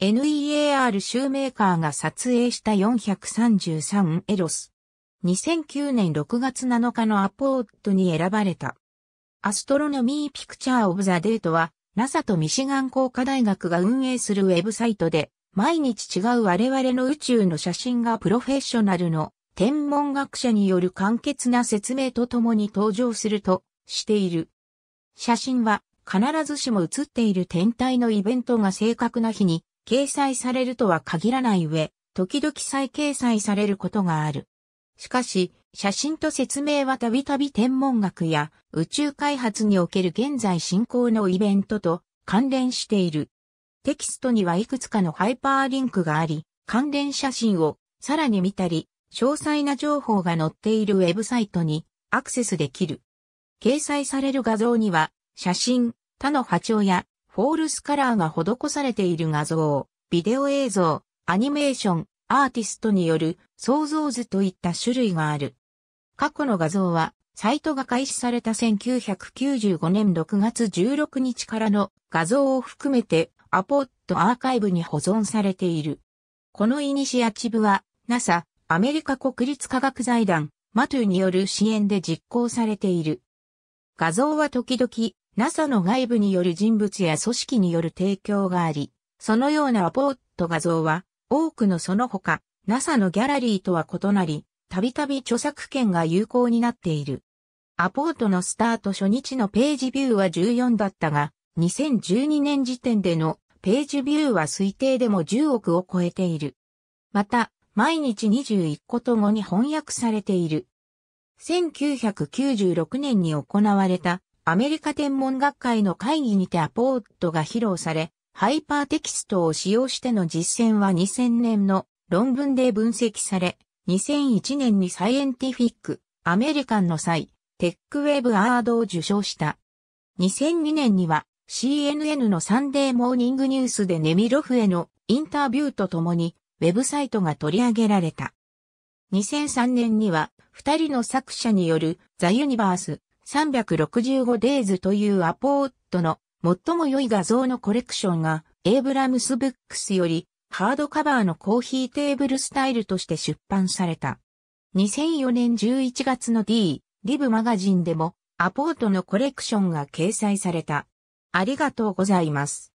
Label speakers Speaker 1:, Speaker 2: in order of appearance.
Speaker 1: NEAR シューメーカーが撮影した433エロス。2009年6月7日のアポートに選ばれた。アストロノミーピクチャーオブザデートは、NASA とミシガン工科大学が運営するウェブサイトで、毎日違う我々の宇宙の写真がプロフェッショナルの天文学者による簡潔な説明とともに登場するとしている。写真は必ずしも写っている天体のイベントが正確な日に掲載されるとは限らない上、時々再掲載されることがある。しかし、写真と説明はたびたび天文学や宇宙開発における現在進行のイベントと関連している。テキストにはいくつかのハイパーリンクがあり、関連写真をさらに見たり、詳細な情報が載っているウェブサイトにアクセスできる。掲載される画像には、写真、他の波長やフォールスカラーが施されている画像、ビデオ映像、アニメーション、アーティストによる創造図といった種類がある。過去の画像は、サイトが開始された1995年6月16日からの画像を含めてアポットアーカイブに保存されている。このイニシアチブは NASA アメリカ国立科学財団マトゥによる支援で実行されている。画像は時々 NASA の外部による人物や組織による提供があり、そのようなアポート画像は、多くのその他、NASA のギャラリーとは異なり、たびたび著作権が有効になっている。アポートのスタート初日のページビューは14だったが、2012年時点でのページビューは推定でも10億を超えている。また、毎日21個ともに翻訳されている。1996年に行われたアメリカ天文学会の会議にてアポートが披露され、ハイパーテキストを使用しての実践は2000年の論文で分析され、2001年にサイエンティフィック、アメリカンの際、テックウェブアードを受賞した。2002年には CNN のサンデーモーニングニュースでネミロフへのインタビューとともにウェブサイトが取り上げられた。2003年には二人の作者によるザ・ユニバース365デイズというアポートの最も良い画像のコレクションがエイブラムスブックスよりハードカバーのコーヒーテーブルスタイルとして出版された。2004年11月の D、リブマガジンでもアポートのコレクションが掲載された。ありがとうございます。